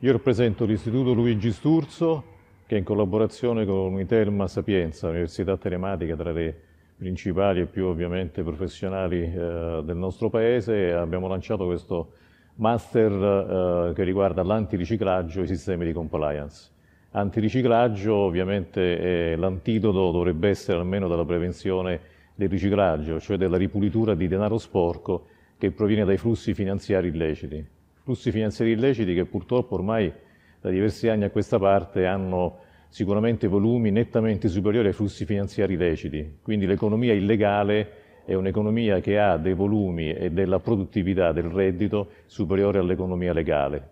Io rappresento l'Istituto Luigi Sturzo che in collaborazione con Itelma Sapienza, università telematica tra le principali e più ovviamente professionali eh, del nostro paese, abbiamo lanciato questo master eh, che riguarda l'antiriciclaggio e i sistemi di compliance. Antiriciclaggio ovviamente è l'antidoto, dovrebbe essere almeno dalla prevenzione del riciclaggio, cioè della ripulitura di denaro sporco che proviene dai flussi finanziari illeciti flussi finanziari illeciti che purtroppo ormai da diversi anni a questa parte hanno sicuramente volumi nettamente superiori ai flussi finanziari leciti. Quindi l'economia illegale è un'economia che ha dei volumi e della produttività del reddito superiore all'economia legale.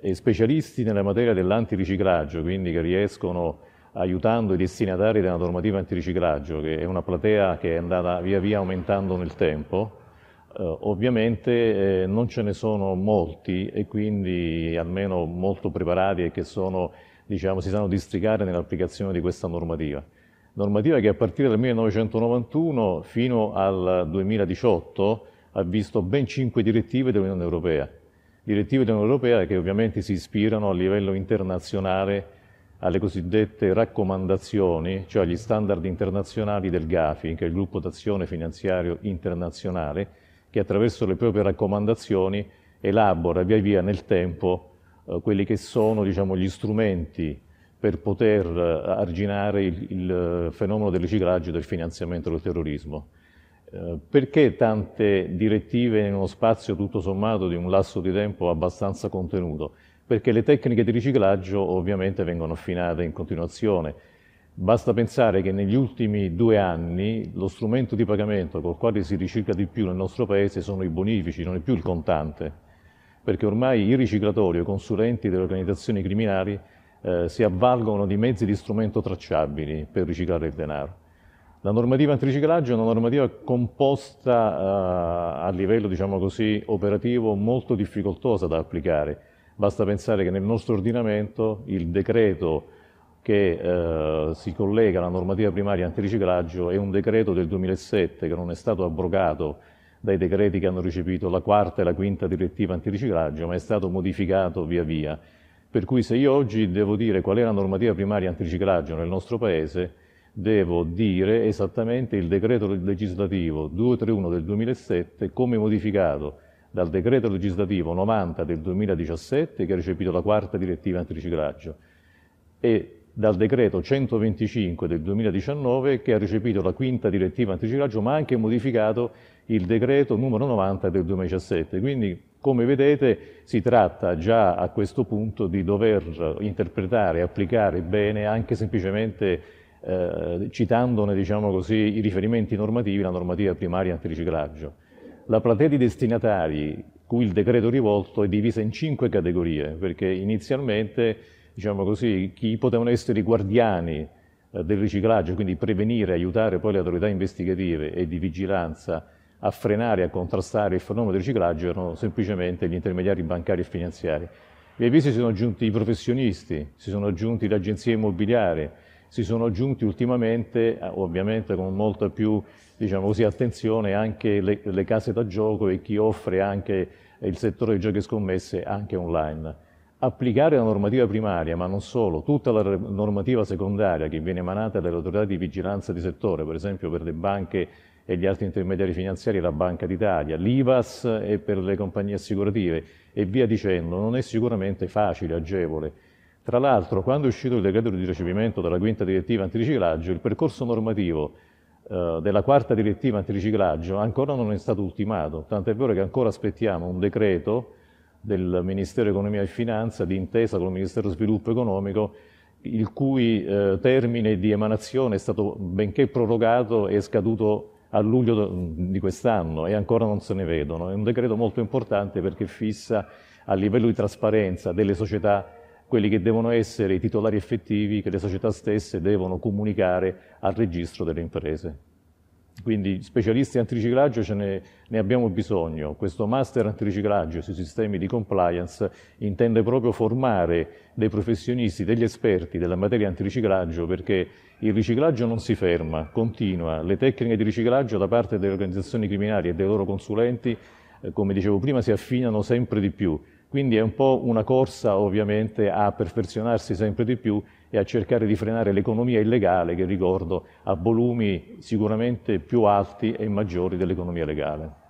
E specialisti nella materia dell'antiriciclaggio, quindi che riescono aiutando i destinatari della normativa antiriciclaggio, che è una platea che è andata via via aumentando nel tempo, Uh, ovviamente eh, non ce ne sono molti e quindi almeno molto preparati e che sono, diciamo, si sanno districare nell'applicazione di questa normativa. Normativa che a partire dal 1991 fino al 2018 ha visto ben cinque direttive dell'Unione Europea. Direttive dell'Unione Europea che ovviamente si ispirano a livello internazionale alle cosiddette raccomandazioni, cioè agli standard internazionali del GAFI, che è il Gruppo d'Azione Finanziario Internazionale, che attraverso le proprie raccomandazioni elabora via via nel tempo eh, quelli che sono diciamo, gli strumenti per poter eh, arginare il, il eh, fenomeno del riciclaggio e del finanziamento del terrorismo. Eh, perché tante direttive in uno spazio tutto sommato di un lasso di tempo abbastanza contenuto? Perché le tecniche di riciclaggio ovviamente vengono affinate in continuazione, Basta pensare che negli ultimi due anni lo strumento di pagamento col quale si ricicla di più nel nostro paese sono i bonifici, non è più il contante, perché ormai i riciclatori o i consulenti delle organizzazioni criminali eh, si avvalgono di mezzi di strumento tracciabili per riciclare il denaro. La normativa antiriciclaggio è una normativa composta eh, a livello diciamo così, operativo molto difficoltosa da applicare. Basta pensare che nel nostro ordinamento il decreto che eh, si collega alla normativa primaria antiriciclaggio è un decreto del 2007 che non è stato abrogato dai decreti che hanno ricepito la quarta e la quinta direttiva antiriciclaggio, ma è stato modificato via via. Per cui se io oggi devo dire qual è la normativa primaria antiriciclaggio nel nostro Paese, devo dire esattamente il decreto legislativo 231 del 2007 come modificato dal decreto legislativo 90 del 2017 che ha recepito la quarta direttiva antiriciclaggio e dal decreto 125 del 2019 che ha recepito la quinta direttiva antiriciclaggio ma ha anche modificato il decreto numero 90 del 2017. Quindi come vedete si tratta già a questo punto di dover interpretare e applicare bene anche semplicemente eh, citandone diciamo così, i riferimenti normativi, la normativa primaria antiriciclaggio. La platea di destinatari cui il decreto rivolto è divisa in cinque categorie perché inizialmente diciamo così, chi potevano essere i guardiani eh, del riciclaggio, quindi prevenire, aiutare poi le autorità investigative e di vigilanza a frenare e a contrastare il fenomeno del riciclaggio erano semplicemente gli intermediari bancari e finanziari. E ai visti si sono aggiunti i professionisti, si sono aggiunti le agenzie immobiliari, si sono aggiunti ultimamente, eh, ovviamente con molta più diciamo così, attenzione, anche le, le case da gioco e chi offre anche il settore dei giochi e scommesse anche online applicare la normativa primaria, ma non solo, tutta la normativa secondaria che viene emanata dalle autorità di vigilanza di settore, per esempio per le banche e gli altri intermediari finanziari, la Banca d'Italia, l'IVAS e per le compagnie assicurative e via dicendo, non è sicuramente facile, agevole. Tra l'altro, quando è uscito il decreto di ricepimento della quinta direttiva antiriciclaggio, il percorso normativo eh, della quarta direttiva antiriciclaggio ancora non è stato ultimato, tant'è vero che ancora aspettiamo un decreto del Ministero Economia e Finanza, d'intesa con il Ministero Sviluppo Economico, il cui eh, termine di emanazione è stato benché prorogato è scaduto a luglio di quest'anno e ancora non se ne vedono. È un decreto molto importante perché fissa a livello di trasparenza delle società quelli che devono essere i titolari effettivi che le società stesse devono comunicare al registro delle imprese. Quindi specialisti antiriciclaggio ce ne, ne, abbiamo bisogno. Questo master antiriciclaggio sui sistemi di compliance intende proprio formare dei professionisti, degli esperti della materia antiriciclaggio perché il riciclaggio non si ferma, continua. Le tecniche di riciclaggio da parte delle organizzazioni criminali e dei loro consulenti, eh, come dicevo prima, si affinano sempre di più quindi è un po' una corsa ovviamente a perfezionarsi sempre di più e a cercare di frenare l'economia illegale che, ricordo, ha volumi sicuramente più alti e maggiori dell'economia legale.